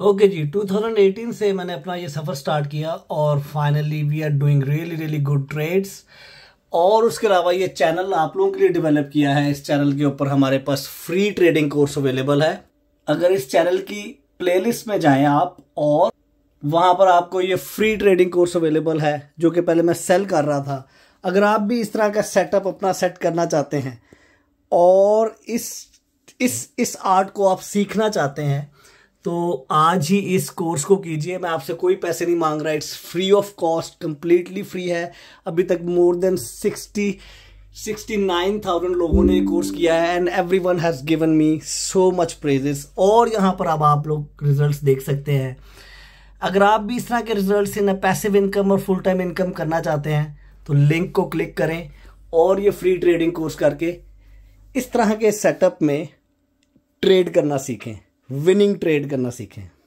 okay okay जी 2018 से मैंने अपना ये सफ़र स्टार्ट किया और finally we are doing really really good trades और उसके अलावा ये चैनल आप लोगों के लिए डेवलप किया है इस चैनल के ऊपर हमारे पास फ्री ट्रेडिंग कोर्स अवेलेबल है अगर इस चैनल की प्लेलिस्ट में जाएं आप और वहाँ पर आपको ये फ्री ट्रेडिंग कोर्स अवेलेबल है जो कि पहले मैं सेल कर रहा था अगर आप भी इस तरह का सेटअप अपना सेट करना चाहते हैं और इस इस इस आर्ट को आप सीखना चाहते हैं तो आज ही इस कोर्स को कीजिए मैं आपसे कोई पैसे नहीं मांग रहा it's free of cost completely free है अभी तक more than sixty sixty nine thousand लोगों ने कोर्स किया है and everyone has given me so much praises और यहाँ पर अब आप लोग रिज़ल्ट देख सकते हैं अगर आप भी इस तरह के रिजल्ट से ना पैसिव इनकम और फुल टाइम इनकम करना चाहते हैं तो लिंक को क्लिक करें और ये फ्री ट्रेडिंग कोर्स करके इस तरह के सेटअप में ट्रेड करना सीखें विनिंग ट्रेड करना सीखें